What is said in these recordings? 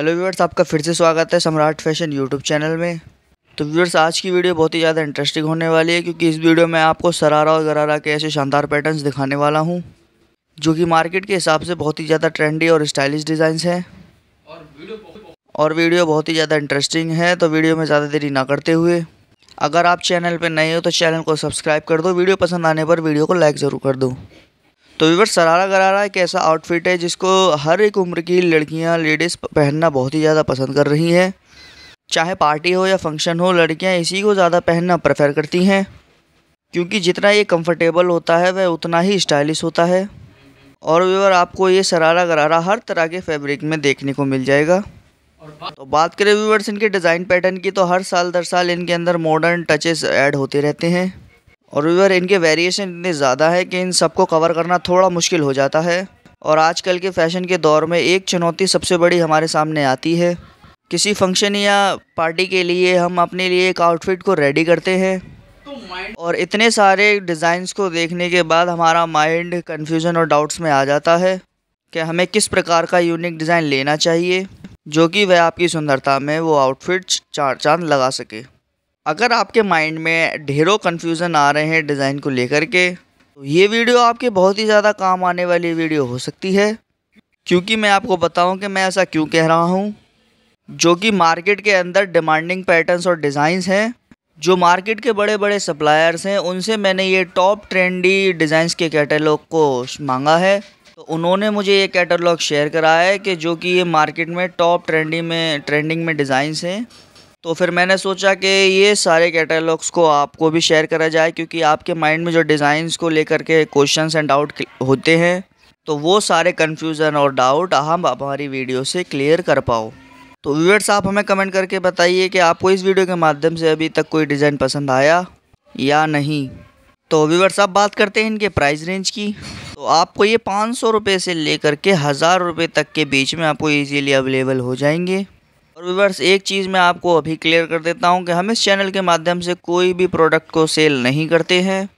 hello viewers आपका फिर से स्वागत है सम्राट फैशन यूट्यूब चैनल में तो व्यूअर्स आज की वीडियो बहुत ही ज़्यादा इंटरेस्टिंग होने वाली है क्योंकि इस वीडियो में आपको सरारा और गरारा के ऐसे शानदार पैटर्न्स दिखाने वाला हूँ जो कि मार्केट के हिसाब से बहुत ही ज़्यादा ट्रेंडी और स्टाइलिश डिज़ाइंस हैं और वीडियो बहुत ही ज़्यादा इंटरेस्टिंग है तो वीडियो में ज़्यादा देरी ना करते हुए अगर आप चैनल पर नए हो तो चैनल को सब्सक्राइब कर दो वीडियो पसंद आने पर वीडियो को लाइक ज़रूर कर दो तो वीवर सरारा गरारा एक ऐसा आउटफिट है जिसको हर एक उम्र की लड़कियां लेडीज़ पहनना बहुत ही ज़्यादा पसंद कर रही हैं चाहे पार्टी हो या फंक्शन हो लड़कियां इसी को ज़्यादा पहनना प्रेफर करती हैं क्योंकि जितना ये कंफर्टेबल होता है वह उतना ही स्टाइलिश होता है और व्यूअर आपको ये सरारा गरारा हर तरह के फैब्रिक में देखने को मिल जाएगा तो बात करें व्यूवर्स इनके डिज़ाइन पैटर्न की तो हर साल दर साल इनके अंदर मॉडर्न टचेस ऐड होते रहते हैं और व्यूअर इनके वेरिएशन इतने ज़्यादा है कि इन सबको कवर करना थोड़ा मुश्किल हो जाता है और आजकल के फ़ैशन के दौर में एक चुनौती सबसे बड़ी हमारे सामने आती है किसी फंक्शन या पार्टी के लिए हम अपने लिए एक आउटफिट को रेडी करते हैं और इतने सारे डिज़ाइंस को देखने के बाद हमारा माइंड कन्फ्यूज़न और डाउट्स में आ जाता है कि हमें किस प्रकार का यूनिक डिज़ाइन लेना चाहिए जो कि वह आपकी सुंदरता में वो आउटफिट चार चांद लगा सके अगर आपके माइंड में ढेरों कन्फ्यूज़न आ रहे हैं डिज़ाइन को लेकर के तो ये वीडियो आपके बहुत ही ज़्यादा काम आने वाली वीडियो हो सकती है क्योंकि मैं आपको बताऊं कि मैं ऐसा क्यों कह रहा हूं जो कि मार्केट के अंदर डिमांडिंग पैटर्न्स और डिज़ाइंस हैं जो मार्केट के बड़े बड़े सप्लायर्स हैं उनसे मैंने ये टॉप ट्रेंडी डिज़ाइंस के कैटलॉग को मांगा है तो उन्होंने मुझे ये कैटलॉग शेयर करा है कि जो कि ये मार्केट में टॉप ट्रेंडी में ट्रेंडिंग में डिज़ाइंस हैं तो फिर मैंने सोचा कि ये सारे कैटलॉग्स को आपको भी शेयर करा जाए क्योंकि आपके माइंड में जो डिज़ाइंस को लेकर के क्वेश्चंस एंड डाउट होते हैं तो वो सारे कन्फ्यूज़न और डाउट हम हमारी वीडियो से क्लियर कर पाओ तो व्यूअर्स आप हमें कमेंट करके बताइए कि आपको इस वीडियो के माध्यम से अभी तक कोई डिज़ाइन पसंद आया या नहीं तो व्यूअर्स साहब बात करते हैं इनके प्राइस रेंज की तो आपको ये पाँच सौ रुपये से लेकर के हज़ार रुपये तक के बीच में आपको इजीली अवेलेबल हो जाएंगे और व्यूवर्स एक चीज़ मैं आपको अभी क्लियर कर देता हूँ कि हम इस चैनल के माध्यम से कोई भी प्रोडक्ट को सेल नहीं करते हैं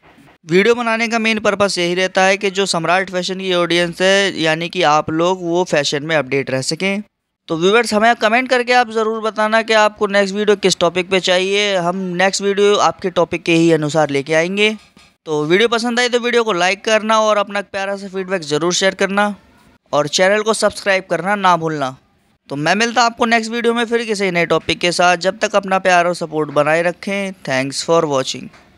वीडियो बनाने का मेन पर्पस यही रहता है कि जो सम्राट फैशन की ऑडियंस है यानी कि आप लोग वो फैशन में अपडेट रह सकें तो व्यूवर्स हमें कमेंट करके आप ज़रूर बताना कि आपको नेक्स्ट वीडियो किस टॉपिक पे चाहिए हम नेक्स्ट वीडियो आपके टॉपिक के ही अनुसार लेके आएंगे तो वीडियो पसंद आई तो वीडियो को लाइक करना और अपना प्यारा सा फीडबैक ज़रूर शेयर करना और चैनल को सब्सक्राइब करना ना भूलना तो मैं मिलता आपको नेक्स्ट वीडियो में फिर किसी नए टॉपिक के साथ जब तक अपना प्यार और सपोर्ट बनाए रखें थैंक्स फॉर वॉचिंग